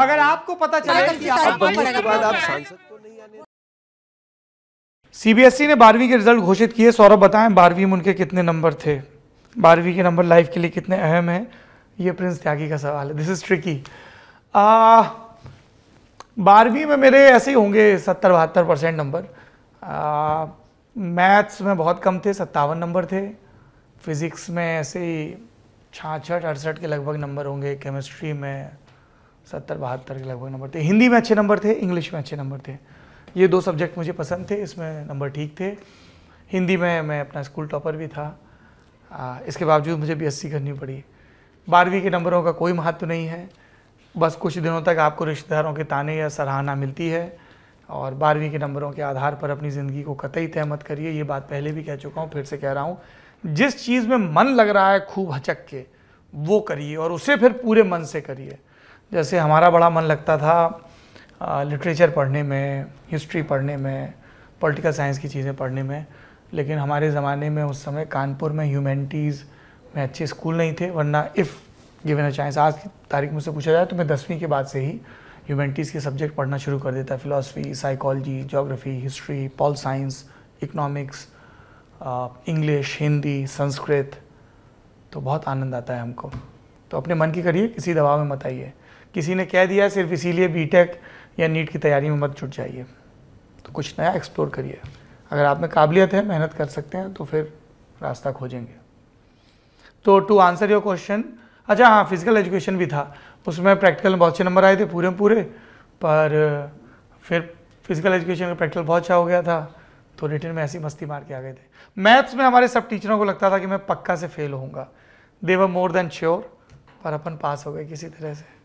अगर आपको पता चले कि आप सांसद को नहीं आने सीबीएसई ने बारहवीं के रिजल्ट घोषित किए सौरभ बताएं बारहवीं में उनके कितने नंबर थे बारहवीं के नंबर लाइफ के लिए कितने अहम हैं ये प्रिंस त्यागी का सवाल है दिस इज ट्रिकी बारहवीं में मेरे ऐसे ही होंगे सत्तर बहत्तर परसेंट नंबर मैथ्स में बहुत कम थे सत्तावन नंबर थे फिज़िक्स में ऐसे ही छाछठ अड़सठ के लगभग नंबर होंगे केमिस्ट्री में सत्तर बहत्तर के लगभग नंबर थे हिंदी में अच्छे नंबर थे इंग्लिश में अच्छे नंबर थे ये दो सब्जेक्ट मुझे पसंद थे इसमें नंबर ठीक थे हिंदी में मैं अपना स्कूल टॉपर भी था आ, इसके बावजूद मुझे बीएससी करनी पड़ी बारहवीं के नंबरों का कोई महत्व नहीं है बस कुछ दिनों तक आपको रिश्तेदारों के ताने या सराहना मिलती है और बारहवीं के नंबरों के आधार पर अपनी ज़िंदगी को कतई तय मत करिए ये बात पहले भी कह चुका हूँ फिर से कह रहा हूँ जिस चीज़ में मन लग रहा है खूब हचक के वो करिए और उसे फिर पूरे मन से करिए जैसे हमारा बड़ा मन लगता था लिटरेचर पढ़ने में हिस्ट्री पढ़ने में पॉलिटिकल साइंस की चीज़ें पढ़ने में लेकिन हमारे ज़माने में उस समय कानपुर में ह्यूमैनिटीज़ में अच्छे स्कूल नहीं थे वरना इफ़ गिवन अ चांस आज की तारीख मुझसे पूछा जाए तो मैं दसवीं के बाद से ही ह्यूमैनिटीज़ के सब्जेक्ट पढ़ना शुरू कर देता philosophy psychology geography history pol science economics English Hindi Sanskrit तो बहुत आनंद आता है हमको तो अपने मन की करिए किसी दबाव में मत आइए किसी ने कह दिया सिर्फ इसीलिए बीटेक या नीट की तैयारी में मत जुट जाइए तो कुछ नया एक्सप्लोर करिए अगर आप में काबिलियत है मेहनत कर सकते हैं तो फिर रास्ता खोजेंगे तो टू आंसर योर क्वेश्चन अच्छा हाँ फिजिकल एजुकेशन भी था उसमें प्रैक्टिकल में बहुत से नंबर आए थे पूरे पूरे पर फिर फिजिकल एजुकेशन का प्रैक्टिकल बहुत अच्छा हो गया था तो रिटर्न में ऐसी मस्ती मार के आ गए थे मैथ्स में हमारे सब टीचरों को लगता था कि मैं पक्का से फेल होऊंगा दे वर मोर देन श्योर पर अपन पास हो गए किसी तरह से